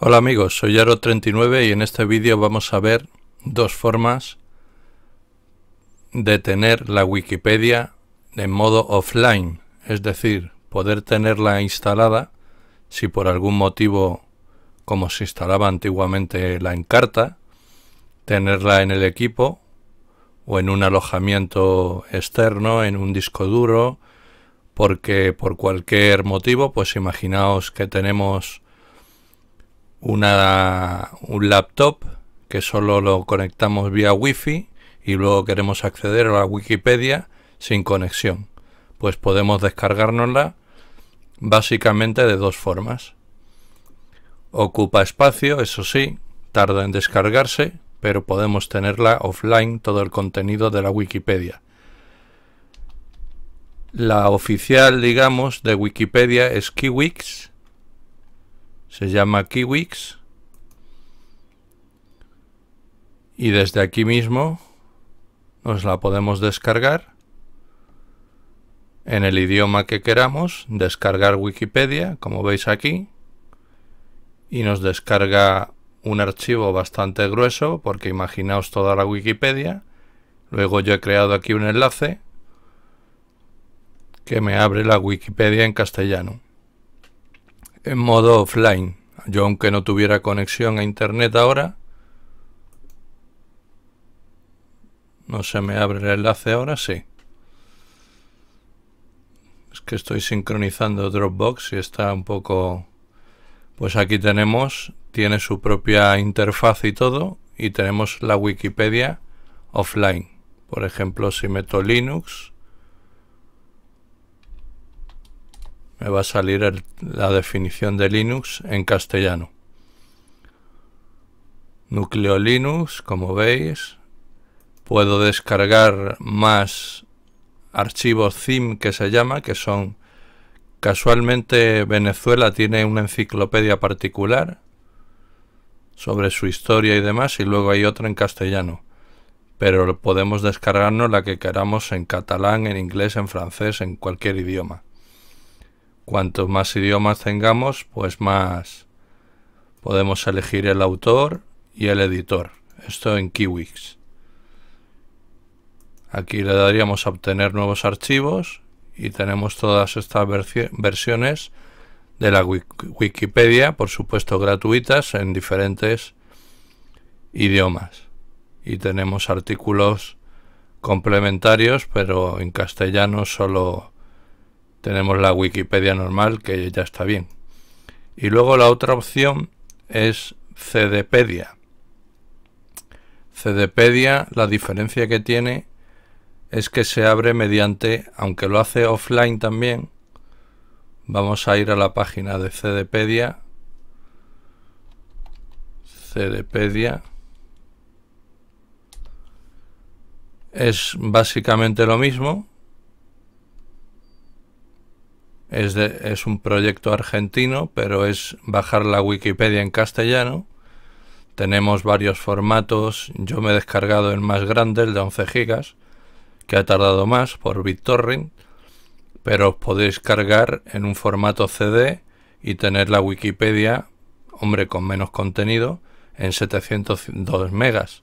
Hola amigos, soy Yaro39 y en este vídeo vamos a ver dos formas de tener la Wikipedia en modo offline, es decir, poder tenerla instalada si por algún motivo como se instalaba antiguamente la Encarta, tenerla en el equipo o en un alojamiento externo, en un disco duro, porque por cualquier motivo, pues imaginaos que tenemos un laptop que solo lo conectamos vía wifi y luego queremos acceder a la Wikipedia sin conexión. Pues podemos descargárnosla básicamente de dos formas. Ocupa espacio, eso sí, tarda en descargarse, pero podemos tenerla offline todo el contenido de la Wikipedia. La oficial, digamos, de Wikipedia es Kiwix se llama Kiwix y desde aquí mismo nos la podemos descargar en el idioma que queramos, descargar Wikipedia, como veis aquí, y nos descarga un archivo bastante grueso, porque imaginaos toda la Wikipedia, luego yo he creado aquí un enlace que me abre la Wikipedia en castellano en modo offline. Yo aunque no tuviera conexión a internet ahora, no se me abre el enlace ahora, sí. Es que estoy sincronizando Dropbox y está un poco... Pues aquí tenemos, tiene su propia interfaz y todo, y tenemos la Wikipedia offline. Por ejemplo, si meto Linux, me va a salir la definición de Linux en castellano. Núcleo Linux, como veis, puedo descargar más archivos zim que se llama, que son casualmente Venezuela tiene una enciclopedia particular sobre su historia y demás y luego hay otra en castellano. Pero podemos descargarnos la que queramos en catalán, en inglés, en francés, en cualquier idioma. Cuantos más idiomas tengamos, pues más podemos elegir el autor y el editor. Esto en Kiwix. Aquí le daríamos a obtener nuevos archivos y tenemos todas estas versiones de la Wikipedia, por supuesto gratuitas, en diferentes idiomas. Y tenemos artículos complementarios, pero en castellano solo tenemos la Wikipedia normal, que ya está bien. Y luego la otra opción es CDpedia. CDpedia, la diferencia que tiene es que se abre mediante, aunque lo hace offline también, vamos a ir a la página de CDpedia. CDpedia. Es básicamente lo mismo, es, un proyecto argentino, pero es bajar la Wikipedia en castellano. Tenemos varios formatos. Yo me he descargado el más grande, el de 11 gigas, que ha tardado más por BitTorrent, pero os podéis cargar en un formato CD y tener la Wikipedia, hombre, con menos contenido, en 702 megas.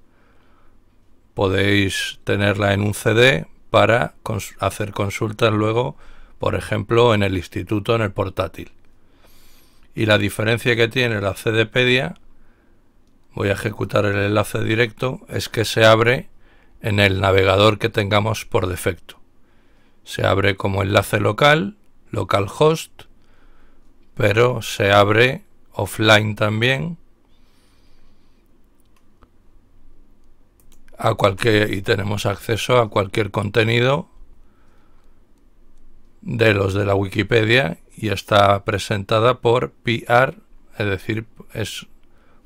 Podéis tenerla en un CD para hacer consultas luego por ejemplo, en el instituto, en el portátil. Y la diferencia que tiene la CDpedia, voy a ejecutar el enlace directo, es que se abre en el navegador que tengamos por defecto. Se abre como enlace local, localhost, pero se abre offline también a cualquier y tenemos acceso a cualquier contenido de los de la Wikipedia y está presentada por PR, es decir, es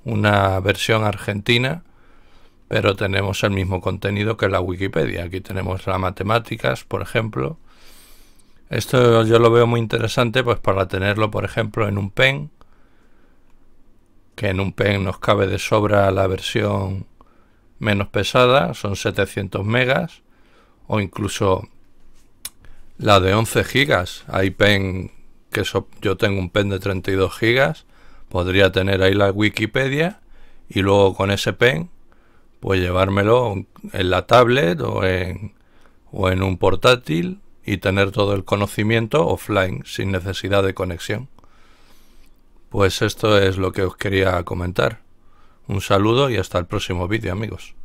una versión argentina, pero tenemos el mismo contenido que la Wikipedia. Aquí tenemos las matemáticas, por ejemplo. Esto yo lo veo muy interesante pues para tenerlo, por ejemplo, en un pen, que en un pen nos cabe de sobra la versión menos pesada, son 700 megas, o incluso la de 11 gigas. Hay pen que yo tengo un pen de 32 gigas. Podría tener ahí la Wikipedia y luego con ese pen pues llevármelo en la tablet o en, o en un portátil y tener todo el conocimiento offline sin necesidad de conexión. Pues esto es lo que os quería comentar. Un saludo y hasta el próximo vídeo amigos.